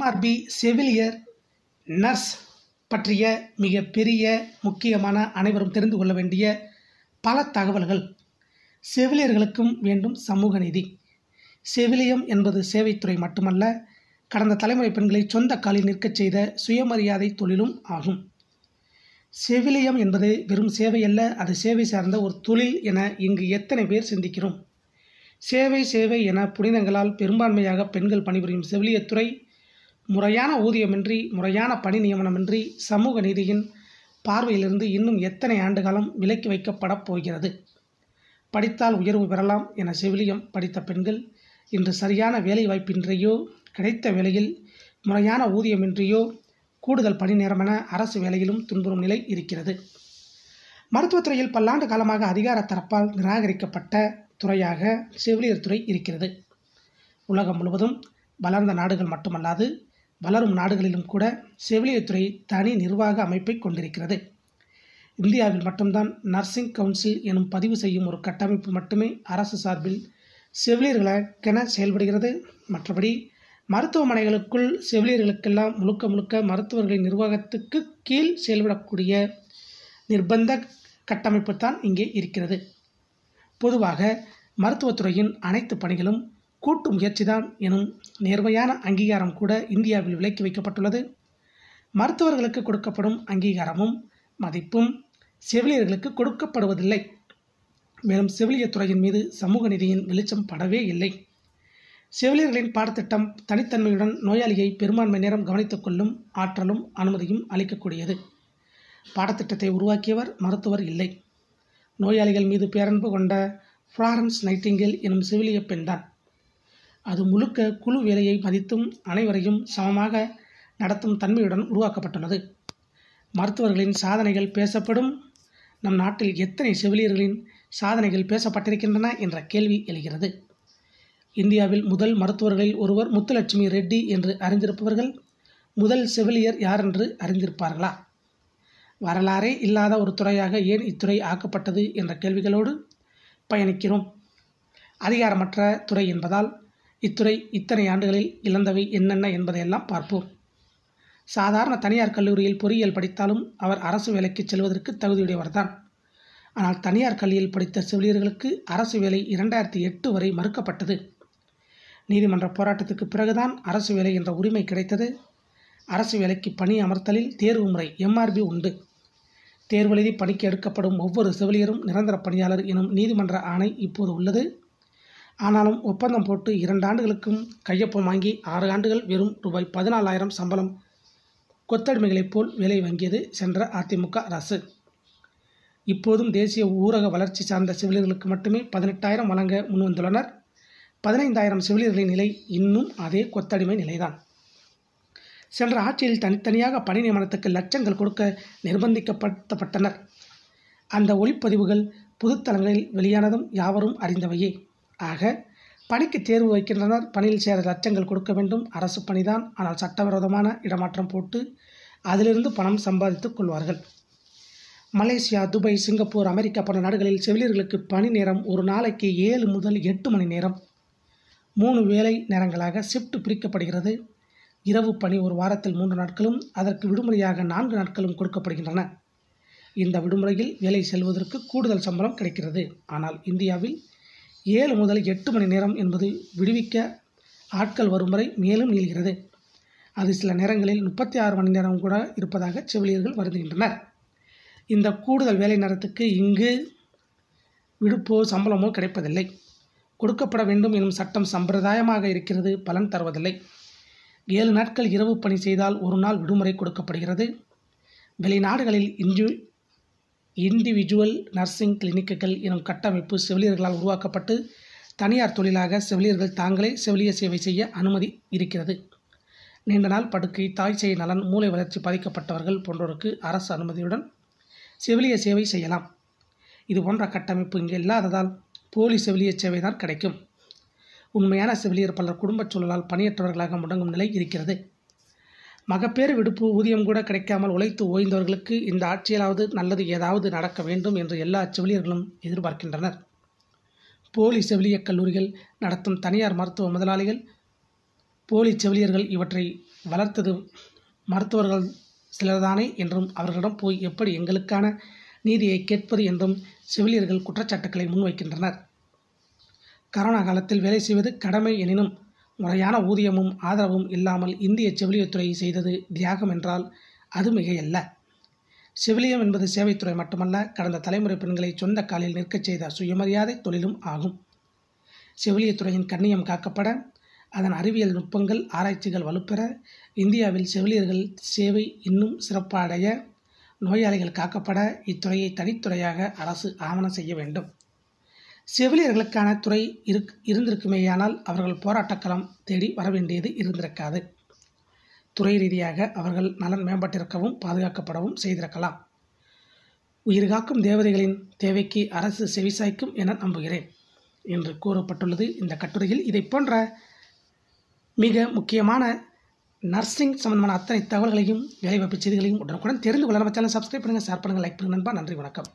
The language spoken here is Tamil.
எம்ஆர்பி செவிலியர் நர்ஸ் பற்றிய மிக பெரிய முக்கியமான அனைவரும் தெரிந்து கொள்ள வேண்டிய பல தகவல்கள் செவிலியர்களுக்கும் வேண்டும் சமூக நீதி செவிலியம் என்பது சேவைத்துறை மட்டுமல்ல கடந்த தலைமுறை பெண்களை சொந்த காலில் நிற்கச் செய்த சுயமரியாதை தொழிலும் ஆகும் செவிலியம் என்பது வெறும் சேவை அல்ல அது சேவை சார்ந்த ஒரு தொழில் என இங்கு எத்தனை பேர் சிந்திக்கிறோம் சேவை சேவை என புனிதங்களால் பெரும்பான்மையாக பெண்கள் பணிபுரியும் செவிலியத்துறை முறையான ஊதியமின்றி முறையான பணி நியமனமின்றி சமூக நீதியின் பார்வையிலிருந்து இன்னும் எத்தனை ஆண்டு காலம் விலக்கி வைக்கப்படப் போகிறது படித்தால் உயர்வு பெறலாம் என செவிலியம் படித்த பெண்கள் இன்று சரியான வேலை வாய்ப்பின்றியோ கிடைத்த வேலையில் முறையான ஊதியமின்றியோ கூடுதல் பணி நேரமென அரசு வேலையிலும் துன்புறும் நிலை இருக்கிறது மருத்துவத்துறையில் பல்லாண்டு காலமாக அதிகார தரப்பால் நிராகரிக்கப்பட்ட துறையாக செவிலியர் துறை இருக்கிறது உலகம் முழுவதும் வளர்ந்த நாடுகள் மட்டுமல்லாது வளரும் நாடுகளிலும் கூட செவிலியத்துறை தனி நிர்வாக அமைப்பை கொண்டிருக்கிறது இந்தியாவில் மட்டும்தான் நர்சிங் கவுன்சில் எனும் பதிவு செய்யும் ஒரு கட்டமைப்பு மட்டுமே அரசு சார்பில் செவிலியர்களுக்கென செயல்படுகிறது மற்றபடி மருத்துவமனைகளுக்குள் செவிலியர்களுக்கெல்லாம் முழுக்க முழுக்க மருத்துவர்களின் நிர்வாகத்துக்கு கீழ் செயல்படக்கூடிய நிர்பந்த கட்டமைப்பு தான் இங்கே இருக்கிறது பொதுவாக மருத்துவத்துறையின் அனைத்து பணிகளும் கூட்டு முயற்சிதான் எனும் நேர்மையான அங்கீகாரம் கூட இந்தியாவில் விலக்கி வைக்கப்பட்டுள்ளது மருத்துவர்களுக்கு கொடுக்கப்படும் அங்கீகாரமும் மதிப்பும் செவிலியர்களுக்கு கொடுக்கப்படுவதில்லை மேலும் செவிலியர் துறையின் மீது சமூக நிதியின் வெளிச்சம் படவே இல்லை செவிலியர்களின் பாடத்திட்டம் தனித்தன்மையுடன் நோயாளியை பெரும்பான்மை நேரம் கவனித்துக் கொள்ளும் ஆற்றலும் அனுமதியும் அளிக்கக்கூடியது பாடத்திட்டத்தை உருவாக்கியவர் மருத்துவர் இல்லை நோயாளிகள் மீது பேரன்பு கொண்ட ஃப்ளாரன்ஸ் நைட்டிங்கேல் எனும் செவிலிய பெண்தான் அது முழுக்க குழு வேலையை மதித்தும் அனைவரையும் சமமாக நடத்தும் தன்மையுடன் உருவாக்கப்பட்டுள்ளது மருத்துவர்களின் சாதனைகள் பேசப்படும் நம் நாட்டில் எத்தனை செவிலியர்களின் சாதனைகள் பேசப்பட்டிருக்கின்றன என்ற கேள்வி எழுகிறது இந்தியாவில் முதல் மருத்துவர்களில் ஒருவர் முத்துலட்சுமி ரெட்டி என்று அறிந்திருப்பவர்கள் முதல் செவிலியர் யார் என்று அறிந்திருப்பார்களா வரலாறே இல்லாத ஒரு துறையாக ஏன் இத்துறை ஆக்கப்பட்டது என்ற கேள்விகளோடு பயணிக்கிறோம் அதிகாரமற்ற துறை என்பதால் இத்துறை இத்தனை ஆண்டுகளில் இழந்தவை என்னென்ன என்பதையெல்லாம் பார்ப்போம் சாதாரண தனியார் கல்லூரியில் பொறியியல் படித்தாலும் அவர் அரசு வேலைக்கு செல்வதற்கு தகுதியுடையவர்தான் ஆனால் தனியார் கல்லியில் படித்த செவிலியர்களுக்கு அரசு வேலை இரண்டாயிரத்தி எட்டு வரை மறுக்கப்பட்டது நீதிமன்ற போராட்டத்துக்கு பிறகுதான் அரசு வேலை என்ற உரிமை கிடைத்தது அரசு வேலைக்கு பணி அமர்த்தலில் தேர்வு முறை எம்ஆர்பி உண்டு தேர்வெழுதி பணிக்கு எடுக்கப்படும் ஒவ்வொரு செவிலியரும் நிரந்தர பணியாளர் எனும் நீதிமன்ற ஆணை இப்போது உள்ளது ஆனாலும் ஒப்பந்தம் போட்டு இரண்டு ஆண்டுகளுக்கும் கையொப்பம் வாங்கி ஆறு ஆண்டுகள் வெறும் ரூபாய் பதினாலாயிரம் சம்பளம் கொத்தடிமைகளைப் போல் வேலை வாங்கியது சென்ற அதிமுக அரசு இப்போதும் தேசிய ஊரக வளர்ச்சி சார்ந்த செவிலியர்களுக்கு மட்டுமே பதினெட்டாயிரம் வழங்க முன்வந்துள்ளனர் பதினைந்தாயிரம் செவிலியர்களின் நிலை இன்னும் அதே கொத்தடிமை நிலைதான் சென்ற ஆட்சியில் தனித்தனியாக பணி நியமனத்துக்கு லட்சங்கள் கொடுக்க நிர்பந்திக்கப்படுத்தப்பட்டனர் அந்த ஒளிப்பதிவுகள் புதுத்தலங்களில் வெளியானதும் யாவரும் அறிந்தவையே ஆக பணிக்கு தேர்வு வைக்கின்றனர் பணியில் சேர லட்சங்கள் கொடுக்க வேண்டும் அரசு பணிதான் ஆனால் சட்டவிரோதமான இடமாற்றம் போட்டு அதிலிருந்து பணம் சம்பாதித்துக் கொள்வார்கள் மலேசியா துபாய் சிங்கப்பூர் அமெரிக்கா போன்ற நாடுகளில் செவிலியர்களுக்கு பணி நேரம் ஒரு நாளைக்கு ஏழு முதல் எட்டு மணி நேரம் மூணு வேலை நேரங்களாக ஷிஃப்ட் பிரிக்கப்படுகிறது இரவு பணி ஒரு வாரத்தில் மூன்று நாட்களும் அதற்கு விடுமுறையாக நான்கு நாட்களும் கொடுக்கப்படுகின்றன இந்த விடுமுறையில் வேலை செல்வதற்கு கூடுதல் சம்பளம் கிடைக்கிறது ஆனால் இந்தியாவில் ஏழு முதல் எட்டு மணி நேரம் என்பது விடுவிக்க ஆட்கள் வரும் வரை மேலும் நீள்கிறது அது சில நேரங்களில் முப்பத்தி ஆறு மணி நேரம் கூட இருப்பதாக செவிலியர்கள் வருதுகின்றனர் இந்த கூடுதல் வேலை நேரத்துக்கு இங்கு விடுப்போ சம்பளமோ கிடைப்பதில்லை கொடுக்கப்பட வேண்டும் எனும் சட்டம் சம்பிரதாயமாக இருக்கிறது பலன் தருவதில்லை ஏழு நாட்கள் இரவு பணி செய்தால் ஒரு நாள் விடுமுறை கொடுக்கப்படுகிறது வெளிநாடுகளில் இன்று இண்டிவிஜுவல் நர்சிங் கிளினிக்குகள் எனும் கட்டமைப்பு செவிலியர்களால் உருவாக்கப்பட்டு தனியார் தொழிலாக செவிலியர்கள் தாங்களே செவிலிய சேவை செய்ய அனுமதி இருக்கிறது நீண்ட நாள் படுக்கை தாய் செய்ய நலன் மூளை வளர்ச்சி பாதிக்கப்பட்டவர்கள் போன்றோருக்கு அரசு அனுமதியுடன் செவிலிய சேவை செய்யலாம் இது போன்ற கட்டமைப்பு இங்கே இல்லாததால் போலி செவிலிய சேவை தான் கிடைக்கும் உண்மையான செவிலியர் பலர் குடும்பச் சூழலால் பணியற்றவர்களாக முடங்கும் நிலை இருக்கிறது மகப்பேறு விடுப்பு ஊதியம் கூட கிடைக்காமல் உழைத்து ஓய்ந்தவர்களுக்கு இந்த ஆட்சியிலாவது நல்லது ஏதாவது நடக்க வேண்டும் என்று எல்லா செவிலியர்களும் எதிர்பார்க்கின்றனர் போலி செவிலியக் கல்லூரிகள் நடத்தும் தனியார் மருத்துவ முதலாளிகள் போலி செவிலியர்கள் இவற்றை வளர்த்தது மருத்துவர்கள் சிலர்தானே என்றும் அவர்களிடம் போய் எப்படி எங்களுக்கான நீதியை கேட்பது என்றும் செவிலியர்கள் குற்றச்சாட்டுக்களை முன்வைக்கின்றனர் கரோனா காலத்தில் வேலை செய்வது கடமை எனினும் முறையான ஊதியமும் ஆதரவும் இல்லாமல் இந்திய செவிலியத்துறை செய்தது தியாகம் என்றால் அது மிகையல்ல செவிலியம் என்பது சேவைத்துறை மட்டுமல்ல கடந்த தலைமுறை பெண்களை சொந்த காலில் நிற்கச் செய்த சுயமரியாதை தொழிலும் ஆகும் செவிலியத்துறையின் கண்ணியம் காக்கப்பட அதன் அறிவியல் நுட்பங்கள் ஆராய்ச்சிகள் வலுப்பெற இந்தியாவில் செவிலியர்கள் சேவை இன்னும் சிறப்பாடைய நோயாளிகள் காக்கப்பட இத்துறையை தனித்துறையாக அரசு ஆவணம் செய்ய வேண்டும் செவிலியர்களுக்கான துறை இருந்திருக்குமே இருந்திருக்குமேயானால் அவர்கள் போராட்டக்களம் தேடி வரவேண்டியது இருந்திருக்காது துறை ரீதியாக அவர்கள் நலன் மேம்பட்டிருக்கவும் பாதுகாக்கப்படவும் செய்திருக்கலாம் உயிர்காக்கும் தேவதைகளின் தேவைக்கு அரசு செவிசாய்க்கும் என நம்புகிறேன் என்று கூறப்பட்டுள்ளது இந்த கட்டுரையில் இதை போன்ற மிக முக்கியமான நர்சிங் சம்பந்தமான அத்தனை தகவல்களையும் வேலைவாய்ப்பு செய்திகளையும் உடனுக்குடன் தெரிந்து கொள்ள நம்ம சேனல் சப்ஸ்கிரைப் பண்ணுங்கள் ஷேர் பண்ணுங்கள் லைக் பண்ணுங்கள் நண்பா நன்றி வணக்கம்